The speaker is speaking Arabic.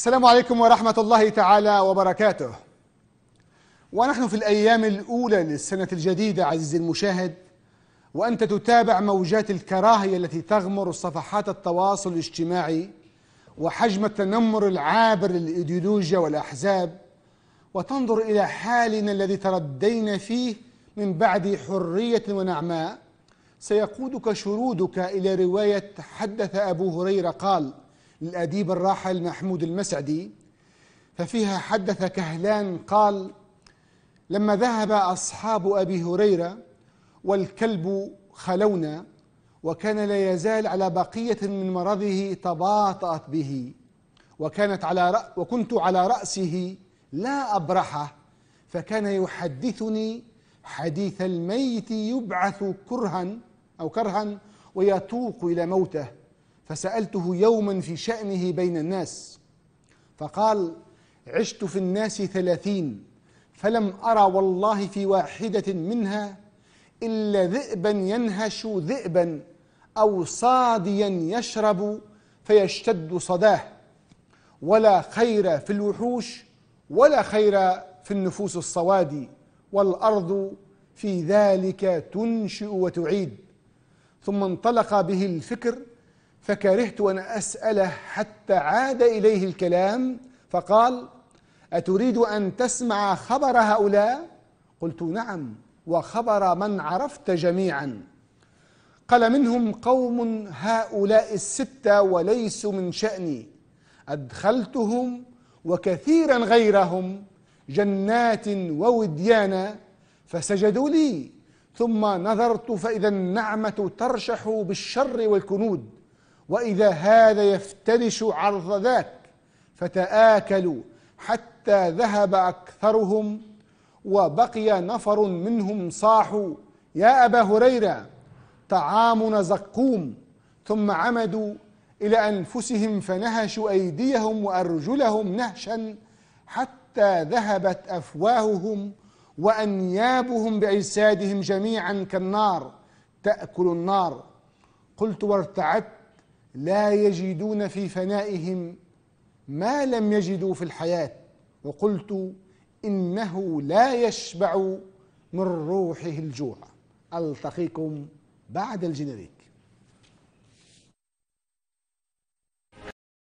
السلام عليكم ورحمة الله تعالى وبركاته ونحن في الأيام الأولى للسنة الجديدة عزيزي المشاهد وأنت تتابع موجات الكراهية التي تغمر صفحات التواصل الاجتماعي وحجم التنمر العابر للإيديولوجيا والأحزاب وتنظر إلى حالنا الذي تردينا فيه من بعد حرية ونعماء سيقودك شرودك إلى رواية حدث أبو هريرة قال للأديب الراحل محمود المسعدي ففيها حدث كهلان قال لما ذهب أصحاب أبي هريرة والكلب خلونا وكان لا يزال على بقية من مرضه تباطأت به وكانت على رأ وكنت على رأسه لا أبرحه فكان يحدثني حديث الميت يبعث كرها أو كرها ويتوق إلى موته فسألته يوما في شأنه بين الناس فقال عشت في الناس ثلاثين فلم أرى والله في واحدة منها إلا ذئبا ينهش ذئبا أو صاديا يشرب فيشتد صداه ولا خير في الوحوش ولا خير في النفوس الصوادي والأرض في ذلك تنشئ وتعيد ثم انطلق به الفكر فكرهت أن أسأله حتى عاد إليه الكلام فقال أتريد أن تسمع خبر هؤلاء قلت نعم وخبر من عرفت جميعا قال منهم قوم هؤلاء الستة وليسوا من شأني أدخلتهم وكثيرا غيرهم جنات ووديانا فسجدوا لي ثم نظرت فإذا النعمة ترشح بالشر والكنود وإذا هذا يفترش عرض ذاك فتآكلوا حتى ذهب أكثرهم وبقي نفر منهم صاحوا يا أبا هريرة طعامنا زقوم ثم عمدوا إلى أنفسهم فنهشوا أيديهم وأرجلهم نهشا حتى ذهبت أفواههم وأنيابهم بأجسادهم جميعا كالنار تأكل النار قلت وارتعدت لا يجدون في فنائهم ما لم يجدوا في الحياه وقلت انه لا يشبع من روحه الجوع التقيكم بعد الجنريك